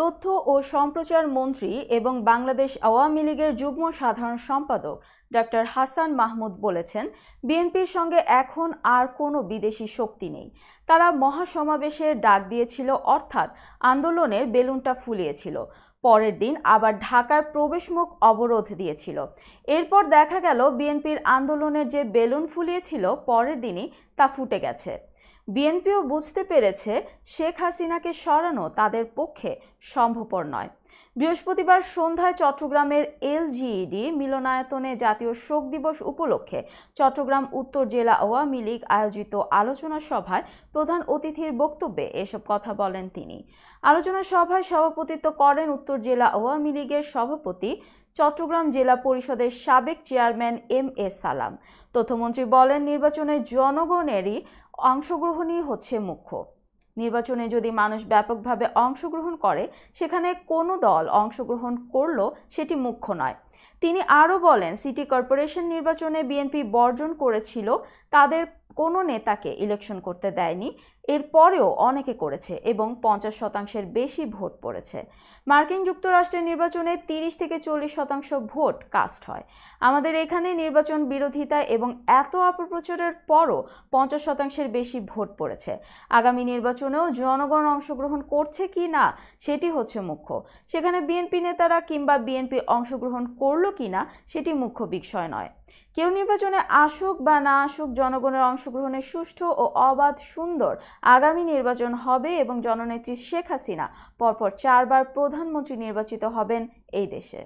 তথ্য ও সম্প্রচার মন্ত্রী এবং বাংলাদেশ আওয়ামী লীগের যুগ্ম সাধারণ সম্পাদক ডক্টর হাসান মাহমুদ বলেছেন বিএনপির সঙ্গে এখন আর কোনো বিদেশি শক্তি নেই তারা মহাসমাবেশের ডাক দিয়েছিল অর্থাৎ আন্দোলনের বেলুনটা ফুলিয়েছিল পরের দিন আবার ঢাকার প্রবেশমুখ অবরোধ দিয়েছিল এরপর দেখা গেল বিএনপির আন্দোলনের যে বেলুন ফুলিয়েছিল পরের দিনই তা ফুটে গেছে বিএনপিও বুঝতে পেরেছে শেখ হাসিনাকে সরানো তাদের পক্ষে সম্ভবপর নয় বৃহস্পতিবার সন্ধ্যায় চট্টগ্রামের এলজিইডি মিলনায়তনে জাতীয় শোক দিবস উপলক্ষে চট্টগ্রাম উত্তর জেলা আওয়ামী লীগ আয়োজিত আলোচনা সভায় প্রধান অতিথির বক্তব্যে এসব কথা বলেন তিনি আলোচনা সভায় সভাপতিত্ব করেন উত্তর জেলা আওয়ামী লীগের সভাপতি চট্টগ্রাম জেলা পরিষদের সাবেক চেয়ারম্যান এম এ সালাম তথ্যমন্ত্রী বলেন নির্বাচনে জনগণেরই অংশগ্রহণই হচ্ছে মুখ্য নির্বাচনে যদি মানুষ ব্যাপকভাবে অংশগ্রহণ করে সেখানে কোনো দল অংশগ্রহণ করল সেটি মুখ্য নয় তিনি আরও বলেন সিটি কর্পোরেশন নির্বাচনে বিএনপি বর্জন করেছিল তাদের কোনো নেতাকে ইলেকশন করতে দেয়নি এরপরেও অনেকে করেছে এবং পঞ্চাশ শতাংশের বেশি ভোট পড়েছে মার্কিন যুক্তরাষ্ট্রের নির্বাচনে তিরিশ থেকে চল্লিশ শতাংশ ভোট কাস্ট হয় আমাদের এখানে নির্বাচন বিরোধিতা এবং এত অপপ্রচারের পরও পঞ্চাশ শতাংশের বেশি ভোট পড়েছে আগামী নির্বাচনেও জনগণ অংশগ্রহণ করছে কি না সেটি হচ্ছে মুখ্য সেখানে বিএনপি নেতারা কিংবা বিএনপি অংশগ্রহণ করলো কি না সেটি মুখ্য বিষয় নয় কেউ নির্বাচনে আসুক বা না আসুক জনগণের অংশগ্রহণে সুষ্ঠু ও অবাধ সুন্দর আগামী নির্বাচন হবে এবং জননেত্রী শেখ হাসিনা পরপর চারবার প্রধানমন্ত্রী নির্বাচিত হবেন এই দেশে